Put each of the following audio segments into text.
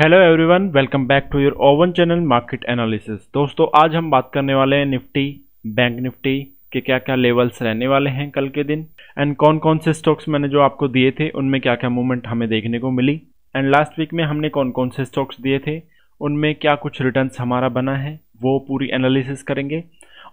hello everyone welcome back to your own channel market analysis दोस्तों आज हम बात करने वाले हैं निफ्टी बैंक निफ्टी के क्या क्या लेवल्स रहने वाले हैं कल के दिन एंड कौन कौन से स्टॉक्स मैंने जो आपको दिए थे उनमें क्या क्या मूवमेंट हमें देखने को मिली एंड लास्ट वीक में हमने कौन कौन से स्टॉक्स दिए थे उनमें क्या कुछ रिटर्न हमारा बना है वो पूरी एनालिसिस करेंगे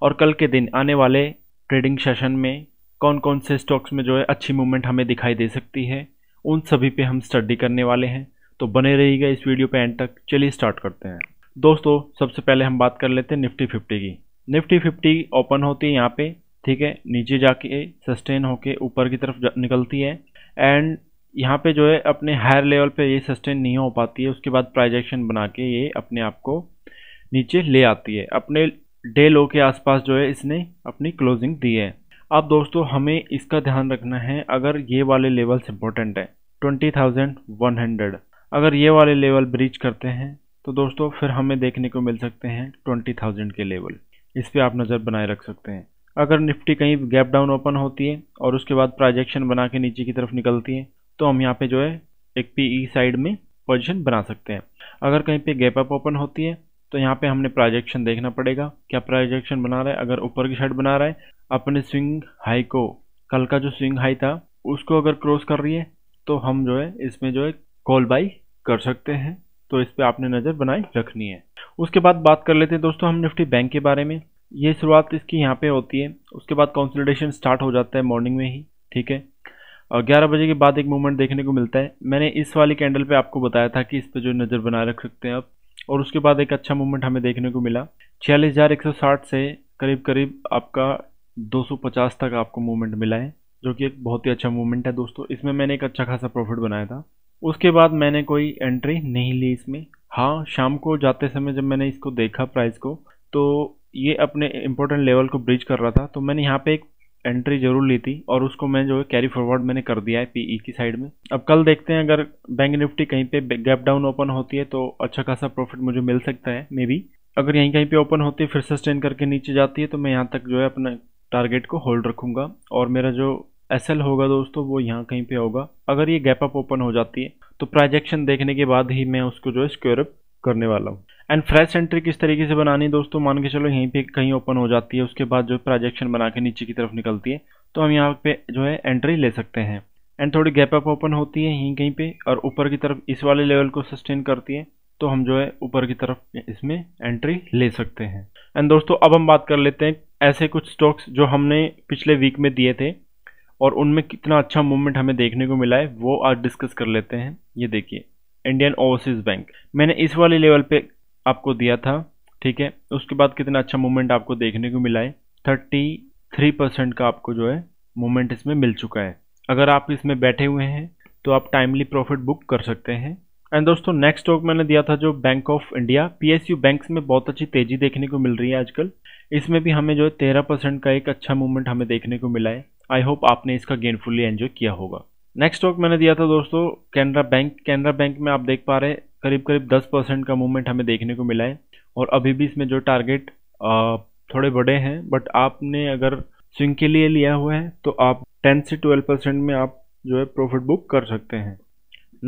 और कल के दिन आने वाले ट्रेडिंग सेशन में कौन कौन से स्टॉक्स में जो है अच्छी मूवमेंट हमें दिखाई दे सकती है उन सभी पे हम स्टडी करने वाले हैं तो बने रहिएगा इस वीडियो पे एंड तक चलिए स्टार्ट करते हैं दोस्तों सबसे पहले हम बात कर लेते हैं निफ्टी फिफ्टी की निफ्टी फिफ्टी ओपन होती है यहाँ पे ठीक है नीचे जाके सस्टेन होके ऊपर की तरफ निकलती है एंड यहाँ पे जो है अपने हायर लेवल पे ये सस्टेन नहीं हो पाती है उसके बाद प्राइजेक्शन बना के ये अपने आप को नीचे ले आती है अपने डे लो के आसपास जो है इसने अपनी क्लोजिंग दी है अब दोस्तों हमें इसका ध्यान रखना है अगर ये वाले लेवल्स इंपॉर्टेंट है ट्वेंटी थाउजेंड वन हंड्रेड अगर ये वाले लेवल ब्रीच करते हैं तो दोस्तों फिर हमें देखने को मिल सकते हैं ट्वेंटी थाउजेंड के लेवल इस पर आप नज़र बनाए रख सकते हैं अगर निफ्टी कहीं गैप डाउन ओपन होती है और उसके बाद प्रोजेक्शन बना के नीचे की तरफ निकलती है तो हम यहाँ पे जो है एक पी साइड e में पोजीशन बना सकते हैं अगर कहीं पे गैप अप ओपन होती है तो यहाँ पे हमने प्रोजेक्शन देखना पड़ेगा क्या प्रोजेक्शन बना रहा है अगर ऊपर की साइड बना रहा है अपने स्विंग हाई को कल का जो स्विंग हाई था उसको अगर क्रॉस कर रही है तो हम जो है इसमें जो है कॉल बाई कर सकते हैं तो इस पर आपने नज़र बनाए रखनी है उसके बाद बात कर लेते हैं दोस्तों हम निफ्टी बैंक के बारे में ये शुरुआत इसकी यहाँ पे होती है उसके बाद कंसोलिडेशन स्टार्ट हो जाता है मॉर्निंग में ही ठीक है और ग्यारह बजे के बाद एक मूवमेंट देखने को मिलता है मैंने इस वाली कैंडल पे आपको बताया था कि इस पर जो नज़र बनाए रख सकते हैं आप और उसके बाद एक अच्छा मूवमेंट हमें देखने को मिला छियालीस से करीब करीब आपका दो तक आपको मूवमेंट मिला है जो कि एक बहुत ही अच्छा मूवमेंट है दोस्तों इसमें मैंने एक अच्छा खासा प्रॉफिट बनाया था उसके बाद मैंने कोई एंट्री नहीं ली इसमें हाँ शाम को जाते समय जब मैंने इसको देखा प्राइस को तो ये अपने इम्पोर्टेंट लेवल को ब्रिज कर रहा था तो मैंने यहाँ पे एक एंट्री जरूर ली थी और उसको मैं जो है कैरी फॉरवर्ड मैंने कर दिया है पीई e की साइड में अब कल देखते हैं अगर बैंक निफ्टी कहीं पे गैप डाउन ओपन होती है तो अच्छा खासा प्रॉफिट मुझे मिल सकता है मे बी अगर यहीं कहीं पे ओपन होती है फिर सस्टेन करके नीचे जाती है तो मैं यहाँ तक जो है अपने टारगेट को होल्ड रखूंगा और मेरा जो एस एल होगा दोस्तों वो यहाँ कहीं पे होगा अगर ये गैप अप ओपन हो जाती है तो प्राइजेक्शन देखने के बाद ही मैं उसको जो है स्क्वेयर अप करने वाला हूँ एंड फ्रेश एंट्री किस तरीके से बनानी दोस्तों मान के चलो यहीं पे कहीं ओपन हो जाती है उसके बाद जो प्राइजेक्शन बना के नीचे की तरफ निकलती है तो हम यहाँ पे जो है एंट्री ले सकते हैं एंड थोड़ी गैप अप ओपन होती है यहीं कहीं पे और ऊपर की तरफ इस वाले लेवल को सस्टेन करती है तो हम जो है ऊपर की तरफ इसमें एंट्री ले सकते हैं एंड दोस्तों अब हम बात कर लेते हैं ऐसे कुछ स्टॉक्स जो हमने पिछले वीक में दिए थे और उनमें कितना अच्छा मूवमेंट हमें देखने को मिला है वो आज डिस्कस कर लेते हैं ये देखिए इंडियन ओवरसीज बैंक मैंने इस वाले लेवल पे आपको दिया था ठीक है उसके बाद कितना अच्छा मूवमेंट आपको देखने को मिला है थर्टी थ्री परसेंट का आपको जो है मूवमेंट इसमें मिल चुका है अगर आप इसमें बैठे हुए हैं तो आप टाइमली प्रॉफिट बुक कर सकते हैं एंड दोस्तों नेक्स्ट स्टॉक मैंने दिया था जो Bank of India PSU banks में बहुत अच्छी तेजी देखने को मिल रही है आजकल इसमें भी हमें जो है तेरह परसेंट का एक अच्छा मूवमेंट हमें देखने को मिला है आई होप आपने इसका गेन फुल्ली एन्जॉय किया होगा नेक्स्ट स्टॉक मैंने दिया था दोस्तों कैनरा बैंक कैनरा बैंक में आप देख पा रहे करीब करीब 10 परसेंट का मूवमेंट हमें देखने को मिला है और अभी भी इसमें जो टारगेट थोड़े बड़े हैं बट आपने अगर स्विंग के लिए लिया हुआ है तो आप 10 से 12 परसेंट में आप जो है प्रॉफिट बुक कर सकते हैं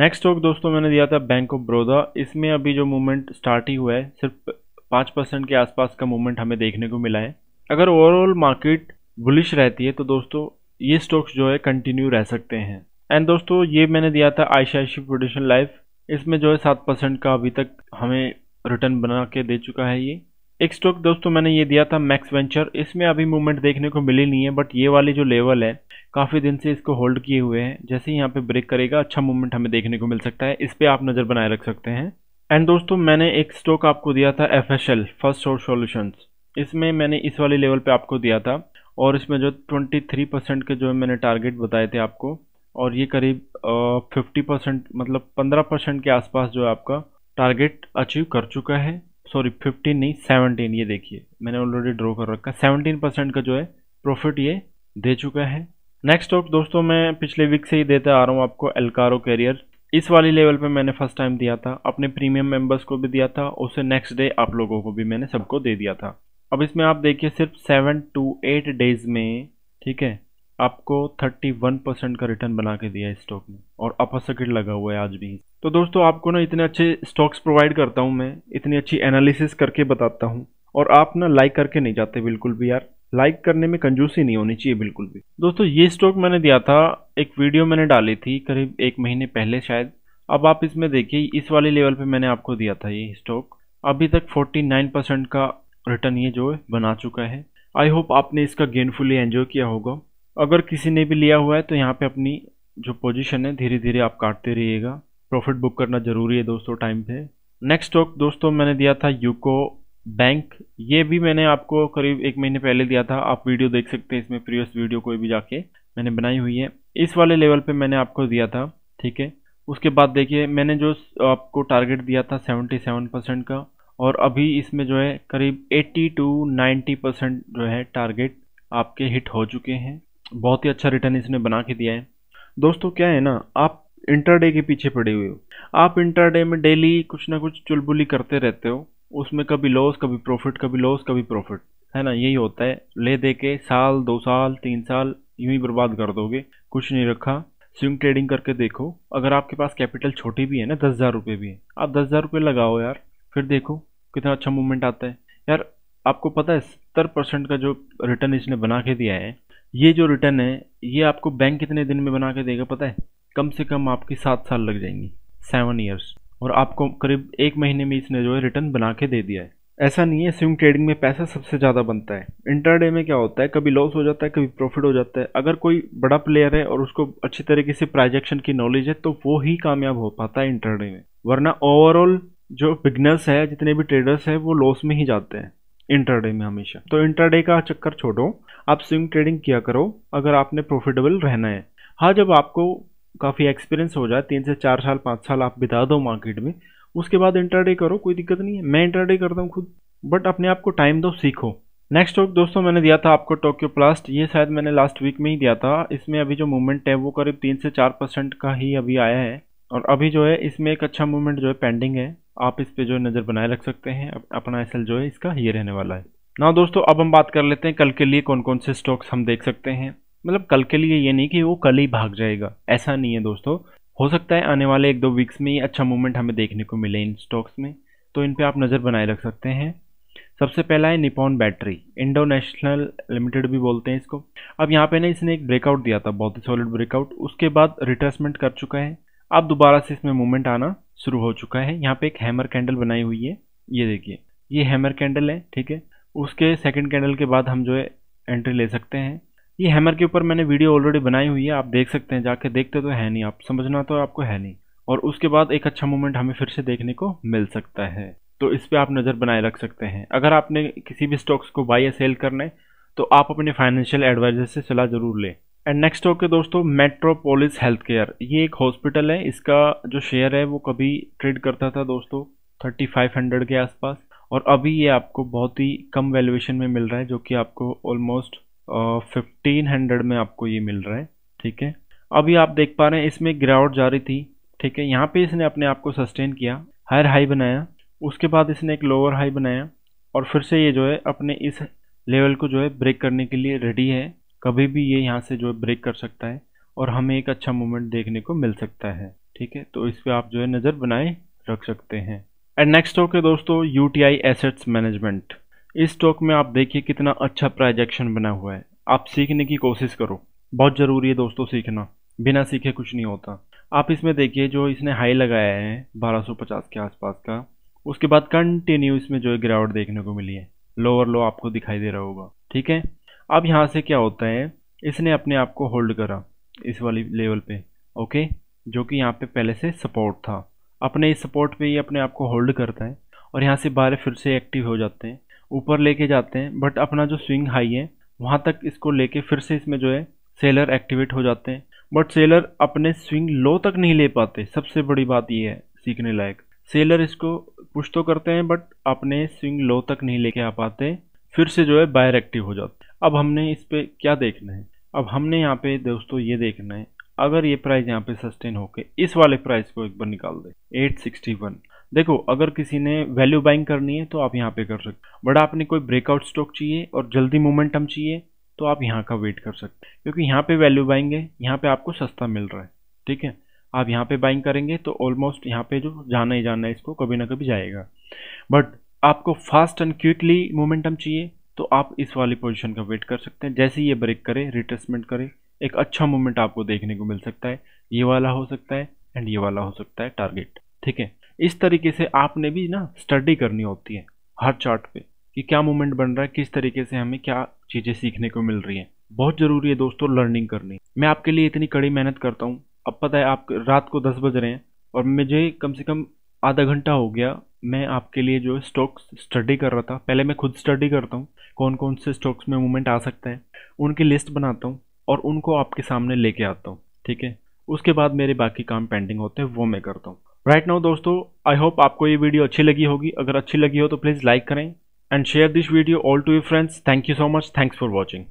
नेक्स्ट स्टॉक दोस्तों मैंने दिया था बैंक ऑफ बड़ौदा इसमें अभी जो मूवमेंट स्टार्ट ही हुआ है सिर्फ पाँच परसेंट के आसपास का मूवमेंट हमें देखने को मिला है अगर ओवरऑल मार्केट बुलिश रहती है तो दोस्तों ये स्टॉक्स जो है कंटिन्यू रह सकते हैं एंड दोस्तों ये मैंने दिया था आयशी प्रोडक्शन लाइफ इसमें जो है सात परसेंट का अभी तक हमें रिटर्न बना के दे चुका है ये एक स्टॉक दोस्तों मैंने ये दिया था मैक्स वेंचर इसमें अभी मूवमेंट देखने को मिली नहीं है बट ये वाली जो लेवल है काफ़ी दिन से इसको होल्ड किए हुए हैं जैसे ही यहाँ पे ब्रेक करेगा अच्छा मूवमेंट हमें देखने को मिल सकता है इस पर आप नज़र बनाए रख सकते हैं एंड दोस्तों मैंने एक स्टॉक आपको दिया था एफ फर्स्ट सोर्स सोल्यूशन इसमें मैंने इस वाली लेवल पे आपको दिया था और इसमें जो 23 परसेंट के जो मैंने टारगेट बताए थे आपको और ये करीब फिफ्टी परसेंट मतलब पंद्रह परसेंट के आसपास जो है आपका टारगेट अचीव कर चुका है सॉरी फिफ्टीन नहीं सेवनटीन ये देखिए मैंने ऑलरेडी ड्रॉ कर रखा सेवनटीन परसेंट का जो है प्रॉफिट ये दे चुका है नेक्स्ट स्टॉक दोस्तों मैं पिछले वीक से ही देता आ रहा हूँ आपको एलकारो कैरियर इस वाली लेवल पे मैंने फर्स्ट टाइम दिया था अपने प्रीमियम मेंबर्स को भी दिया था उसे नेक्स्ट डे आप लोगों को भी मैंने सबको दे दिया था अब इसमें आप देखिए सिर्फ सेवन टू एट डेज में ठीक है आपको 31 परसेंट का रिटर्न बना के दिया है स्टॉक में और अपर सर्किट लगा हुआ है आज भी तो दोस्तों आपको ना इतने अच्छे स्टॉक्स प्रोवाइड करता हूँ मैं इतनी अच्छी एनालिसिस करके बताता हूँ और आप ना लाइक करके नहीं जाते बिल्कुल भी यार लाइक करने में कंजूसी नहीं होनी चाहिए बिल्कुल भी दोस्तों ये स्टॉक मैंने दिया था एक वीडियो मैंने डाली थी करीब एक महीने पहले शायद अब आप इसमें देखिए इस वाले लेवल पे मैंने आपको दिया था ये स्टॉक अभी तक 49 परसेंट का रिटर्न ये जो बना चुका है आई होप आपने इसका गेनफुली एंजॉय किया होगा अगर किसी ने भी लिया हुआ है तो यहाँ पे अपनी जो पोजीशन है धीरे धीरे आप काटते रहिएगा प्रॉफिट बुक करना ज़रूरी है दोस्तों टाइम पे नेक्स्ट स्टॉक दोस्तों मैंने दिया था यूको बैंक ये भी मैंने आपको करीब एक महीने पहले दिया था आप वीडियो देख सकते हैं इसमें प्रीवियस वीडियो कोई भी जाके मैंने बनाई हुई है इस वाले लेवल पे मैंने आपको दिया था ठीक है उसके बाद देखिए मैंने जो आपको टारगेट दिया था सेवेंटी परसेंट का और अभी इसमें जो है करीब 80 टू 90 परसेंट जो है टारगेट आपके हिट हो चुके हैं बहुत ही अच्छा रिटर्न इसने बना के दिया है दोस्तों क्या है ना आप इंटरडे के पीछे पड़े हुए हो आप इंटरडे में डेली कुछ ना कुछ चुलबुली करते रहते हो उसमें कभी लॉस कभी प्रॉफिट कभी लॉस कभी प्रॉफिट है ना यही होता है ले दे के साल दो साल तीन साल यूं ही बर्बाद कर दोगे कुछ नहीं रखा स्विंग ट्रेडिंग करके देखो अगर आपके पास कैपिटल छोटी भी है ना दस हज़ार रुपये भी है आप दस हज़ार रुपये लगाओ यार फिर देखो कितना अच्छा मूवमेंट आता है यार आपको पता है सत्तर परसेंट का जो रिटर्न इसने बना के दिया है ये जो रिटर्न है ये आपको बैंक कितने दिन में बना के देगा पता है कम से कम आपकी सात साल लग जाएंगी सेवन ईयर्स और आपको करीब एक महीने में इसने जो है रिटर्न बना के दे दिया है ऐसा नहीं है स्विंग ट्रेडिंग में पैसा सबसे ज़्यादा बनता है इंटरडे में क्या होता है कभी लॉस हो जाता है कभी प्रॉफिट हो जाता है अगर कोई बड़ा प्लेयर है और उसको अच्छी तरीके से प्राइजेक्शन की नॉलेज है तो वो ही कामयाब हो पाता है इंटरडे में वरना ओवरऑल जो बिगनर्स है जितने भी ट्रेडर्स हैं वो लॉस में ही जाते हैं इंटरडे में हमेशा तो इंटरडे का चक्कर छोड़ो आप स्विंग ट्रेडिंग किया करो अगर आपने प्रॉफिटेबल रहना है हाँ जब आपको काफ़ी एक्सपीरियंस हो जाए तीन से चार साल पाँच साल आप बिता दो मार्केट में उसके बाद इंटरडे करो कोई दिक्कत नहीं है मैं इंटरडे करता हूँ खुद बट अपने आप को टाइम दो सीखो नेक्स्ट टॉक दोस्तों मैंने दिया था आपको टोक्यो प्लास्ट ये शायद मैंने लास्ट वीक में ही दिया था इसमें अभी जो मूवमेंट है वो करीब तीन से चार परसेंट का ही अभी आया है और अभी जो है इसमें एक अच्छा मूवमेंट जो है पेंडिंग है आप इस पे जो नज़र बनाए रख सकते हैं अपना एस जो है इसका ये रहने वाला है ना दोस्तों अब हम बात कर लेते हैं कल के लिए कौन कौन से स्टॉक्स हम देख सकते हैं मतलब कल के लिए ये नहीं कि वो कल ही भाग जाएगा ऐसा नहीं है दोस्तों हो सकता है आने वाले एक दो वीक्स में ही अच्छा मूवमेंट हमें देखने को मिले इन स्टॉक्स में तो इन पर आप नज़र बनाए रख सकते हैं सबसे पहला है Nippon battery Indo National Limited भी बोलते हैं इसको अब यहाँ पे ना इसने एक ब्रेकआउट दिया था बहुत ही सॉलिड ब्रेकआउट उसके बाद रिट्रेसमेंट कर चुका है अब दोबारा से इसमें मूवमेंट आना शुरू हो चुका है यहाँ पे एक हैमर कैंडल बनाई हुई है ये देखिए ये हैमर कैंडल है ठीक है उसके सेकंड कैंडल के बाद हम जो है एंट्री ले सकते हैं ये हैमर के ऊपर मैंने वीडियो ऑलरेडी बनाई हुई है आप देख सकते हैं जाके देखते तो है नहीं आप समझना तो आपको है नहीं और उसके बाद एक अच्छा मोमेंट हमें फिर से देखने को मिल सकता है तो इस पर आप नज़र बनाए रख सकते हैं अगर आपने किसी भी स्टॉक्स को बाई या सेल करना है तो आप अपने फाइनेंशियल एडवाइजर से सलाह ज़रूर लें एंड नेक्स्ट ओके दोस्तों मेट्रोपोलिस हेल्थ केयर ये एक हॉस्पिटल है इसका जो शेयर है वो कभी ट्रेड करता था दोस्तों थर्टी फाइव हंड्रेड के आसपास और अभी ये आपको बहुत ही कम वैल्यूएशन में मिल रहा है जो कि आपको ऑलमोस्ट फिफ्टीन हंड्रेड में आपको ये मिल रहा है ठीक है अभी आप देख पा रहे हैं इसमें गिरावट जारी थी ठीक है यहाँ पे इसने अपने आप को सस्टेन किया हायर हाई बनाया उसके बाद इसने एक लोअर हाई बनाया और फिर से ये जो है अपने इस लेवल को जो है ब्रेक करने के लिए रेडी है कभी भी ये यहाँ से जो है ब्रेक कर सकता है और हमें एक अच्छा मूवमेंट देखने को मिल सकता है ठीक है तो इस पर आप जो है नज़र बनाए रख सकते हैं एंड नेक्स्ट स्टॉक है दोस्तों U T I assets management इस स्टॉक में आप देखिए कितना अच्छा प्राइजेक्शन बना हुआ है आप सीखने की कोशिश करो बहुत ज़रूरी है दोस्तों सीखना बिना सीखे कुछ नहीं होता आप इसमें देखिए जो इसने हाई लगाया है 1250 के आसपास का उसके बाद कंटिन्यू इसमें जो है गिरावट देखने को मिली है लोअर लो आपको दिखाई दे रहा होगा ठीक है अब यहाँ से क्या होता है इसने अपने आप को होल्ड करा इस वाली लेवल पे ओके जो कि यहाँ पे पहले से सपोर्ट था अपने इस सपोर्ट पे ही अपने आप को होल्ड करता है और यहाँ से बारह फिर से एक्टिव हो जाते हैं ऊपर लेके जाते हैं बट अपना जो स्विंग हाई है वहाँ तक इसको लेके फिर से इसमें जो है सेलर एक्टिवेट हो जाते हैं बट सेलर अपने स्विंग लो तक नहीं ले पाते सबसे बड़ी बात ये है सीखने लायक सेलर इसको पुश तो करते हैं बट अपने स्विंग लो तक नहीं लेके आ पाते फिर से जो है बायर एक्टिव हो जाते अब हमने इस पर क्या देखना है अब हमने यहाँ पे दोस्तों ये देखना है अगर ये प्राइस यहाँ पे सस्टेन होके इस वाले प्राइस को एक बार निकाल दे 861 देखो अगर किसी ने वैल्यू बाइंग करनी है तो आप यहाँ पे कर सकते बट आपने कोई ब्रेकआउट स्टॉक चाहिए और जल्दी मोमेंटम चाहिए तो आप यहाँ का वेट कर सकते क्योंकि यहाँ पे वैल्यू बाइंग है यहाँ पे आपको सस्ता मिल रहा है ठीक है आप यहाँ पे बाइंग करेंगे तो ऑलमोस्ट यहाँ पे जो जाना ही जाना है इसको कभी ना कभी जाएगा बट आपको फास्ट एंड क्विकली मोमेंटम चाहिए तो आप इस वाली पोजीशन का वेट कर सकते हैं जैसे ही ये ब्रेक करे रिट्रेसमेंट करे एक अच्छा मोमेंट आपको देखने को मिल सकता है ये वाला हो सकता है एंड ये वाला हो सकता है टारगेट ठीक है इस तरीके से आपने भी ना स्टडी करनी होती है हर चार्ट पे कि क्या मोमेंट बन रहा है किस तरीके से हमें क्या चीज़ें सीखने को मिल रही हैं बहुत ज़रूरी है दोस्तों लर्निंग करनी मैं आपके लिए इतनी कड़ी मेहनत करता हूँ अब पता है आप रात को दस बज रहे हैं और मुझे कम से कम आधा घंटा हो गया मैं आपके लिए जो स्टॉक्स स्टडी कर रहा था पहले मैं खुद स्टडी करता हूँ कौन कौन से स्टॉक्स में मूवमेंट आ सकते हैं उनकी लिस्ट बनाता हूँ और उनको आपके सामने लेके आता हूँ ठीक है उसके बाद मेरे बाकी काम पेंडिंग होते हैं वो मैं करता हूँ राइट नाउ दोस्तों आई होप आपको ये वीडियो अच्छी लगी होगी अगर अच्छी लगी हो तो प्लीज़ लाइक करें and share this video all to you friends thank you so much thanks for watching